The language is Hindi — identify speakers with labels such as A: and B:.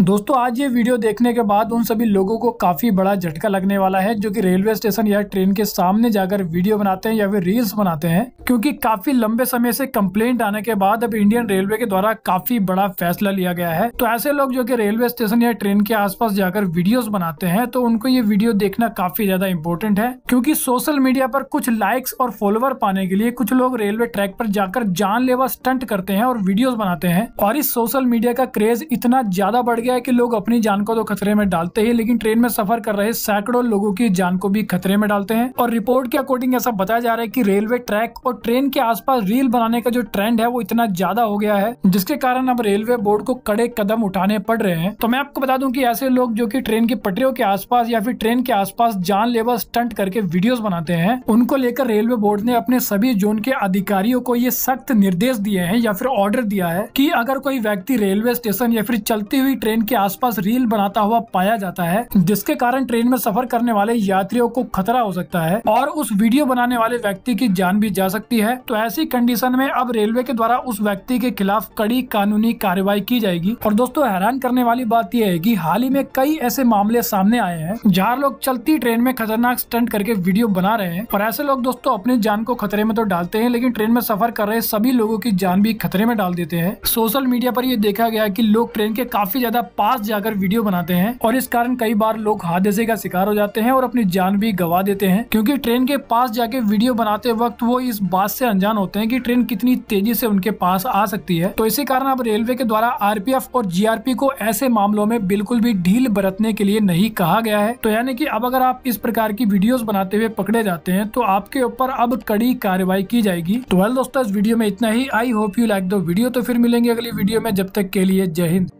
A: दोस्तों आज ये वीडियो देखने के बाद उन सभी लोगों को काफ़ी बड़ा झटका लगने वाला है जो कि रेलवे स्टेशन या ट्रेन के सामने जाकर वीडियो बनाते हैं या फिर रील्स बनाते हैं क्योंकि काफ़ी लंबे समय से कंप्लेंट आने के बाद अब इंडियन रेलवे के द्वारा काफ़ी बड़ा फैसला लिया गया है तो ऐसे लोग जो कि रेलवे स्टेशन या ट्रेन के आसपास जाकर वीडियो बनाते हैं तो उनको ये वीडियो देखना काफ़ी ज़्यादा इम्पोर्टेंट है क्योंकि सोशल मीडिया पर कुछ लाइक्स और फॉलोअर पाने के लिए कुछ लोग रेलवे ट्रैक पर जाकर जानलेवा स्टंट करते हैं और वीडियोज बनाते हैं और इस सोशल मीडिया का क्रेज इतना ज़्यादा बढ़ गया है कि लोग अपनी जान को तो खतरे में डालते हैं लेकिन ट्रेन में सफर कर रहे सैकड़ों लोगों की जान को भी खतरे में डालते हैं और रिपोर्ट के अकॉर्डिंग ऐसा बताया जा रहा है की रेलवे ट्रैक और ट्रेन के आसपास रील बनाने का जो ट्रेंड है वो इतना ज्यादा हो गया है जिसके कारण अब रेलवे बोर्ड को कड़े कदम उठाने पड़ रहे हैं तो मैं आपको बता दूं कि ऐसे लोग जो कि ट्रेन की पटरियों के आसपास या फिर ट्रेन के आसपास जानलेवा स्टंट करके वीडियोस बनाते हैं उनको लेकर रेलवे बोर्ड ने अपने सभी जोन के अधिकारियों को ये सख्त निर्देश दिए हैं या फिर ऑर्डर दिया है कि अगर कोई व्यक्ति रेलवे स्टेशन या फिर चलती हुई ट्रेन ट्रेन के आसपास रील बनाता हुआ पाया जाता है जिसके कारण ट्रेन में सफर करने वाले यात्रियों को खतरा हो सकता है और उस वीडियो बनाने वाले व्यक्ति की जान भी जा सकती है तो ऐसी कंडीशन में अब रेलवे के द्वारा उस व्यक्ति के खिलाफ कड़ी कानूनी कार्रवाई की जाएगी और दोस्तों हैरान करने वाली बात यह है की हाल ही में कई ऐसे मामले सामने आए हैं जहाँ लोग चलती ट्रेन में खतरनाक स्टंट करके वीडियो बना रहे हैं और ऐसे लोग दोस्तों अपनी जान को खतरे में तो डालते हैं लेकिन ट्रेन में सफर कर रहे सभी लोगों की जान भी खतरे में डाल देते हैं सोशल मीडिया पर यह देखा गया कि लोग ट्रेन के काफी ज्यादा पास जाकर वीडियो बनाते हैं और इस कारण कई बार लोग हादसे का शिकार हो जाते हैं और अपनी जान भी गवा देते हैं क्योंकि ट्रेन के पास जाके वीडियो बनाते वक्त वो इस बात से अनजान होते हैं कि ट्रेन कितनी तेजी से उनके पास आ सकती है तो इसी कारण अब रेलवे के द्वारा आर और जी को ऐसे मामलों में बिल्कुल भी ढील बरतने के लिए नहीं कहा गया है तो यानी की अब अगर आप इस प्रकार की वीडियो बनाते हुए पकड़े जाते हैं तो आपके ऊपर अब कड़ी कार्रवाई की जाएगी तो वेल दोस्तों इस वीडियो में इतना ही आई होप यू लाइक दो वीडियो तो फिर मिलेंगे अगली वीडियो में जब तक के लिए जय हिंद